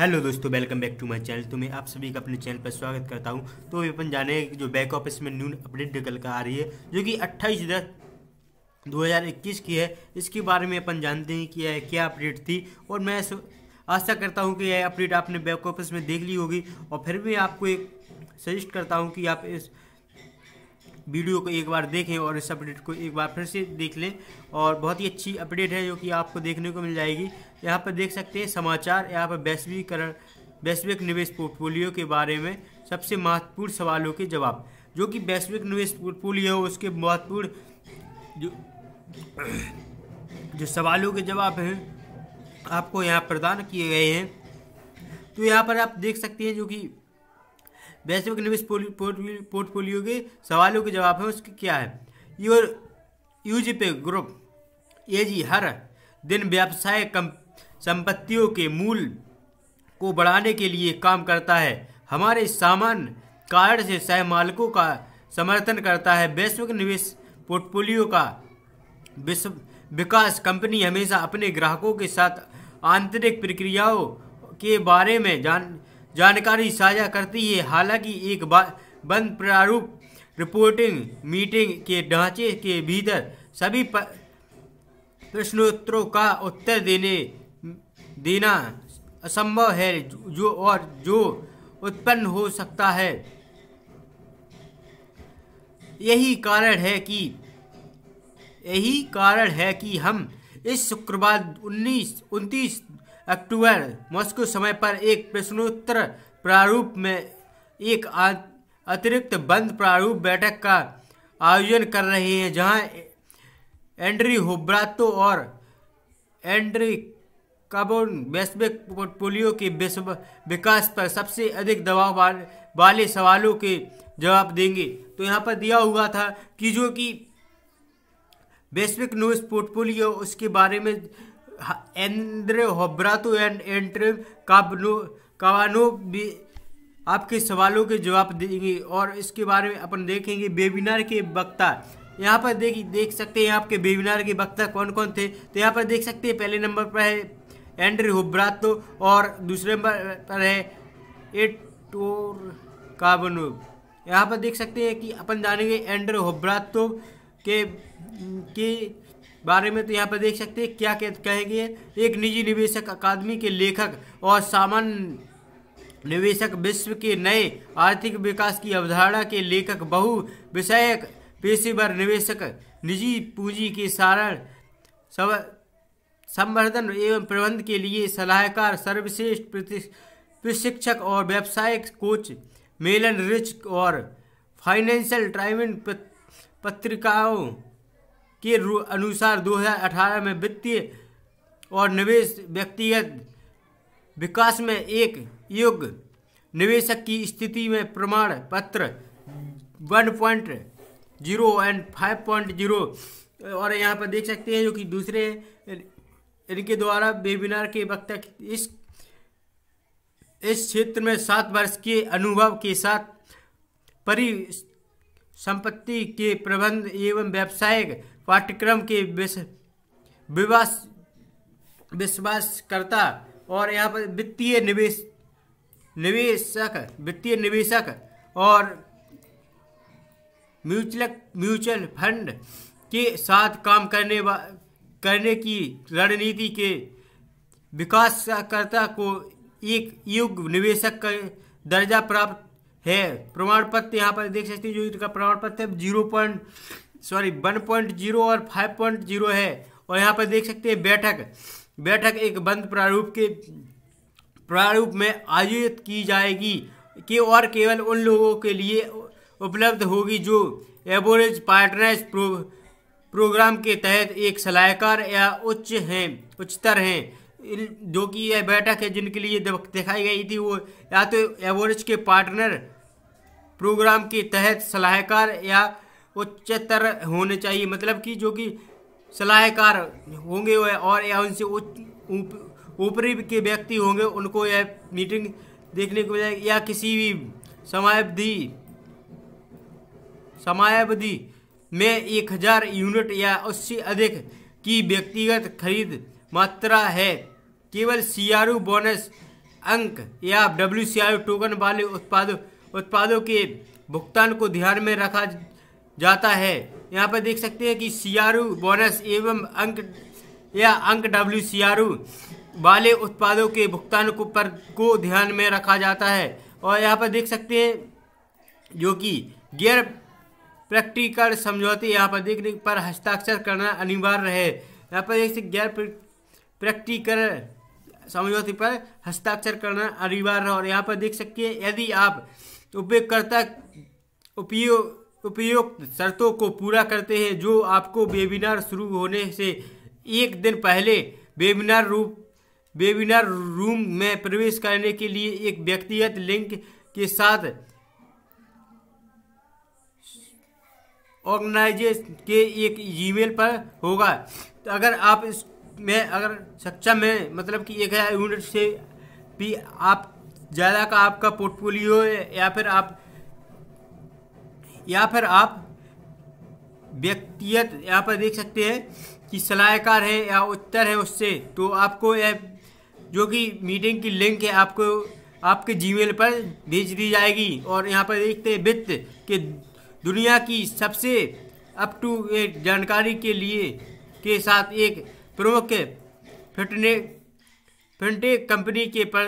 hello दोस्तों welcome back to my channel तो मैं आप सभी का अपने चैनल पर स्वागत करता हूं तो अभी अपन जाने जो बैक ऑफिस में न्यू अपडेट निकल कर आ रही है जो कि 28 दस 2021 की है इसके बारे में अपन जानते हैं कि यह क्या अपडेट थी और मैं आशा करता हूँ कि यह अपडेट आपने बैक ऑफिस में देख ली होगी और फिर भी आपको एक सजेस्ट करता हूँ कि आप इस वीडियो को एक बार देखें और इस अपडेट को एक बार फिर से देख लें और बहुत ही अच्छी अपडेट है जो कि आपको देखने को मिल जाएगी यहाँ पर देख सकते हैं समाचार यहाँ पर वैश्वीकरण वैश्विक निवेश पोर्टफोलियो के बारे में सबसे महत्वपूर्ण सवालों के जवाब जो कि वैश्विक निवेश पोर्टफोलियो उसके महत्वपूर्ण जो जो सवालों के जवाब हैं आपको यहाँ प्रदान किए गए हैं तो यहाँ पर आप देख सकते हैं जो कि वैश्विक निवेश पोर्टफोलियो के सवालों के जवाब है उसके क्या है your use pay group A G दिन व्यवसाय संपत्तियों के मूल को बढ़ाने के लिए काम करता है हमारे सामान्य कार्ड से सह मालकों का समर्थन करता है वैश्विक निवेश पोर्टफोलियो का विकास कंपनी हमेशा अपने ग्राहकों के साथ आंतरिक प्रक्रियाओं के बारे में जान जानकारी साझा करती है हालांकि एक बंद प्रारूप रिपोर्टिंग मीटिंग के ढांचे के भीतर सभी प्रश्नोत्तरों का उत्तर देने देना असंभव है जो और जो उत्पन्न हो सकता है यही कारण है कि यही कारण है कि हम इस शुक्रवार 19 उनतीस अक्टूबर मॉस्को समय पर एक प्रश्नोत्तर प्रारूप में एक अतिरिक्त बंद प्रारूप बैठक का आयोजन कर रहे हैं जहां एंड्री होब्रातो और एंड्री कार्बन वैश्विक पोर्टफोलियो के विकास पर सबसे अधिक दबाव वाले, वाले सवालों के जवाब देंगे तो यहाँ पर दिया हुआ था कि जो कि वैश्विक न्यूज पोर्टफोलियो उसके बारे में एंद्रे होब्रातु एंड एंट्रे काबनु कावानो भी आपके सवालों के जवाब देंगे और इसके बारे में अपन देखेंगे वेबिनार के वक्ता यहाँ पर देख देख सकते हैं आपके वेबिनार के वक्ता कौन कौन थे तो यहाँ पर देख सकते हैं पहले नंबर पर है एंड्री होब्रातो और दूसरे नंबर पर है एटोर काबनोव यहाँ पर देख सकते हैं कि अपन जानेंगे एंड्रे होब्रातो के के बारे में तो यहाँ पर देख सकते हैं क्या कहेंगे एक निजी निवेशक अकादमी के लेखक और सामान्य निवेशक विश्व के नए आर्थिक विकास की अवधारणा के लेखक बहु विषयक पेशेवर निवेशक निजी पूंजी के सारण संवर्धन एवं प्रबंध के लिए सलाहकार सर्वश्रेष्ठ प्रशिक्षक और व्यावसायिक कोच मेलन रिच और फाइनेंशियल ट्राइविंग पत्रिकाओं के अनुसार 2018 में वित्तीय और निवेश व्यक्तिगत विकास में एक युग निवेशक की स्थिति में प्रमाण पत्र 1.0 एंड 5.0 और यहाँ पर देख सकते हैं जो कि दूसरे इनके द्वारा वेबिनार के वक्त इस इस क्षेत्र में सात वर्ष के अनुभव के साथ परि संपत्ति के प्रबंध एवं व्यावसायिक पाठ्यक्रम के विश्वास विश्वासकर्ता और यहाँ पर वित्तीय निवेश निवेशक वित्तीय निवेशक और म्यूचुअल म्यूचुअल फंड के साथ काम करने करने की रणनीति के विकासकर्ता को एक युग निवेशक का दर्जा प्राप्त है प्रमाण पत्र यहाँ पर देख सकते हैं जो इनका प्रमाण पत्र है zero point sorry one point zero और फाइव पॉइंट जीरो है और यहाँ पर देख सकते हैं बैठक बैठक एक बंद प्रारूप के प्रारूप में आयोजित की जाएगी के और केवल उन लोगों के लिए उपलब्ध होगी जो एवरेज पार्टनर्स प्रो, प्रोग्राम के तहत एक सलाहकार या उच्च हैं उच्चतर हैं जो कि यह बैठक है जिनके लिए दिखाई गई थी वो या तो एवरेज के पार्टनर प्रोग्राम के तहत सलाहकार या उच्चतर होने चाहिए मतलब कि जो कि सलाहकार होंगे और या उनसे ऊपरी उप, के व्यक्ति होंगे उनको यह मीटिंग देखने को मिलेगी या किसी भी समयावधि समयावधि में एक हज़ार यूनिट या उससे अधिक की व्यक्तिगत खरीद मात्रा है केवल सी बोनस अंक या डब्ल्यू टोकन वाले उत्पादों उत्पादों के भुगतान को ध्यान में रखा जाता है यहाँ पर देख सकते हैं कि सी बोनस एवं अंक या अंक डब्ल्यू वाले उत्पादों के भुगतान को पर को ध्यान में रखा जाता है और यहाँ पर देख सकते हैं जो कि गैर प्रैक्टिकल समझौते यहाँ पर देखने पर हस्ताक्षर करना अनिवार्य है यहाँ पर देख सकते गैर प्रैक्टिकल समझौते पर हस्ताक्षर करना अनिवार्य और यहाँ पर देख सकते हैं यदि आप उपयोगकर्ता उपयोग उपयुक्त शर्तों को पूरा करते हैं जो आपको वेबिनार शुरू होने से एक दिन पहले वेबिनार रूप वेबिनार रूम में प्रवेश करने के लिए एक व्यक्तिगत लिंक के साथ ऑर्गेनाइजेशन के एक ईमेल पर होगा तो अगर आप इस में अगर सक्षम है मतलब कि एक हज़ार यूनिट से भी आप ज़्यादा का आपका पोर्टफोलियो या फिर आप या फिर आप व्यक्तिगत यहाँ पर देख सकते हैं कि सलाहकार है या उत्तर है उससे तो आपको यह जो कि मीटिंग की लिंक है आपको आपके जीमेल पर भेज दी जाएगी और यहाँ पर देखते हैं वित्त के दुनिया की सबसे अप टू एट जानकारी के लिए के साथ एक प्रमुख फिटने फिनटेक कंपनी के पर,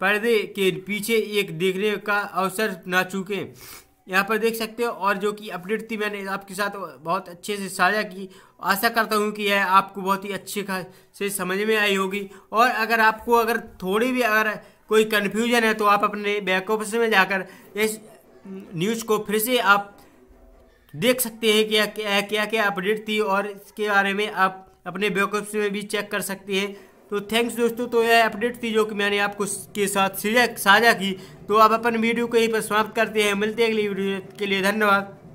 पर्दे के पीछे एक देखने का अवसर ना चूकें यहाँ पर देख सकते हो और जो कि अपडेट थी मैंने आपके साथ बहुत अच्छे से साझा की आशा करता हूँ कि यह आपको बहुत ही अच्छे से समझ में आई होगी और अगर आपको अगर थोड़ी भी अगर कोई कन्फ्यूजन है तो आप अपने बैक ऑफिस में जाकर इस न्यूज़ को फिर से आप देख सकते हैं कि क्या क्या क्या अपडेट थी और इसके बारे में आप अपने बैकअप्स में भी चेक कर सकती है तो थैंक्स दोस्तों तो यह अपडेट थी जो कि मैंने आपको के साथ साझा की तो आप अपन वीडियो को यहीं पर समाप्त करते हैं मिलते हैं अगली वीडियो के लिए धन्यवाद